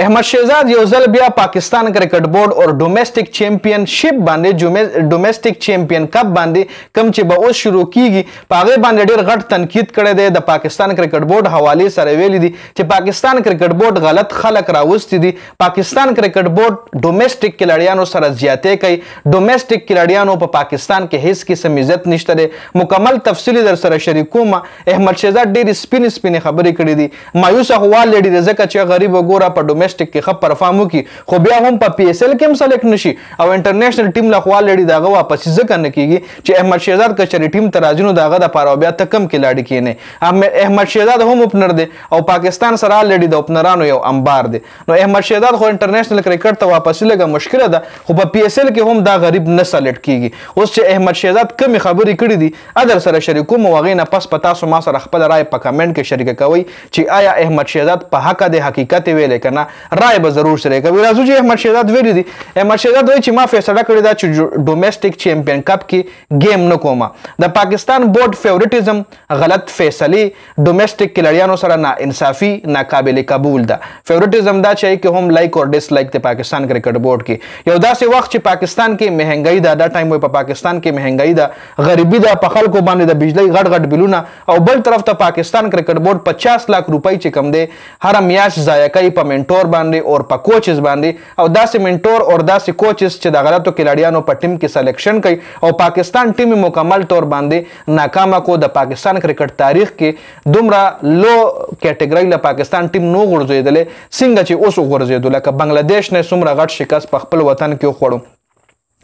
احمد شهزاد یو ځل بیا پاکستان کرکټ بورډ او ډومېسټک چمپیون شپ باندې ډومېسټک چمپیون کپ باندې کم چې به اوس شروع کیږي په هغه باندې ډېر غټ تنقید کړی دی د پاکستان کرکټ بورډ حواله سره ویل دي چې پاکستان کرکټ بورډ غلط خلک راوستي دي پاکستان کرکټ بورډ ډومېسټک کلاډیانو سره زیاتې کوي ډومېسټک کلاډیانو په پاکستان کې هیڅ قسم عزت نشته دی مکمل تفصیل در سره شریکوم احمد شهزاد ډېر سپین سپین خبرې کړې دي مایوس احوال لري ځکه چې غریب وګوره په ډومېسټک ډومېسټک کې خپ پرفارم وکي خو بیا هم په پی اس ال کې هم سلیکټ نشي او انټرنیشنل ټیم له خوا لړی داغه واپس ځکه نه کیږي چې احمد شهزاد کچری ټیم ترازینو داغه د پاره بیا ته کم کلاډي کینه احمد شهزاد هم اوپنر دی او پاکستان سره لړی د اوپنرانو یو انبار دی نو احمد شهزاد خو انټرنیشنل کرکټ ته واپس لګه مشکله ده خو په پی اس ال کې هم دا غریب نه سلیکټ کیږي اوس چې احمد شهزاد کم خبرې کړې دي ادر سره شریکو مو وغې نه پس پتا سو ما سره خپل رائے په کمنټ کې شریک کوي چې آیا احمد شهزاد په حق د حقیقت ویل کنه رائے به ضرور سره کوي راځو چې احمد شهزاد ویل دي احمد شهزاد وایي چې ما فیصله کړې ده چې ډومېسټک چمپیون کپ کې گیم نه کوم د پاکستان بورډ فیوریټیزم غلط فیصله ډومېسټک کلړیانو سره نا انصافي ناقابل قبول ده فیوریټیزم دا چې کې هم لایک اور ډیس لایک د پاکستان کرکټ بورډ کې یو داسې وخت چې پاکستان کې مهنګۍ دا دا ټایم وي په پاکستان کې مهنګۍ دا غریبي دا په خلکو باندې د بجلی غټ غټ بلونه او بل طرف ته پاکستان کرکټ بورډ 50 لک روپۍ چې کم دی هر میاش ضایع کوي په منټور منټور باندې اور په کوچز باندې او داسې منټور اور داسې کوچز چې د غلطو کلاډیانو په ټیم کې سلیکشن کوي او پاکستان ټیم مکمل طور باندې ناکامه کو د پاکستان کرکټ تاریخ کې دومره لو کیټګری له پاکستان ټیم نو غورځیدل څنګه چې اوس غورځیدل لکه بنگلاديش نه څومره غټ شکست په خپل وطن کې خوړو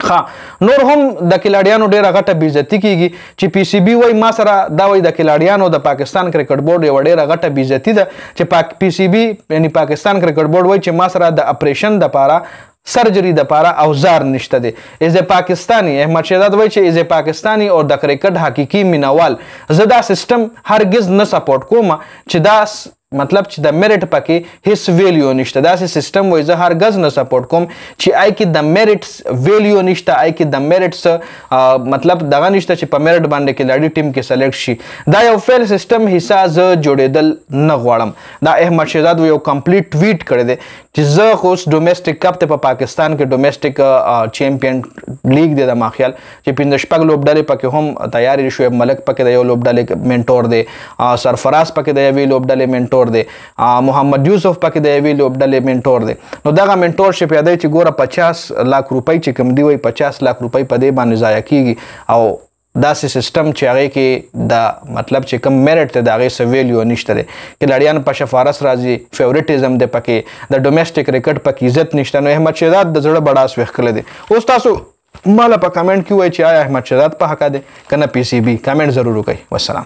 ښه نور هم د کلاډیانو ډیره غټه بیزتی کیږي چې پی سی بی وای ما سره دا وای د کلاډیانو د پاکستان کرکټ بورډ یو ډیره غټه بیزتی ده چې پاک پی سی بی یعنی پاکستان کرکټ بورډ وای چې ما سره د اپریشن د پاره سرجری د پاره اوزار نشته دی از پاکستانی احمد شهزاد وای چې از پاکستانی او د کرکټ حقيقي مینوال زدا سیستم هرگز نه سپورټ کوم چې دا مطلب چې د میرټ پکې هیڅ ویلیو نشته دا سیستم وای زه هرگز نه سپورټ کوم چې آی کې د میرټ ویلیو نشته آی کې د میرټ مطلب دغه نشته چې په میرټ باندې کې لاړی ټیم کې سلیکټ شي دا یو فیل سیستم حصہ ز جوړېدل نه غواړم دا احمد شهزاد یو کمپلیټ ټویټ کړی دی چې زه خو ډومېسټک کپ ته په پاکستان کې ډومېسټک چیمپیئن لیگ دی د ما خیال چې پنځه شپږ لوبډلې پکې هم تیاری شوې ملک پکې د یو لوبډلې منټور دی سرفراز پکې د یوې لوبډلې منټور منټور دی محمد یوسف پکې د ویلو ډلې منټور دی نو دغه منټور شپ یادوي چې ګوره 50 لک روپۍ چې کم دی وي 50 لک روپۍ په دې باندې ضایع کیږي او داسې سیستم چې هغه کې دا مطلب چې کم میرټ ته دا هغه سویلیو نشته لري کلاډیان په شفارس راځي فیورټیزم د پکې د ډومېسټک کرکټ پکې عزت نشته نو احمد شهزاد د زړه بڑاس وښکل دي اوس تاسو مال په کمنټ کې وایي چې آیا احمد شهزاد په حق ده کنه پی سی بی کمنټ ضرور وکړئ والسلام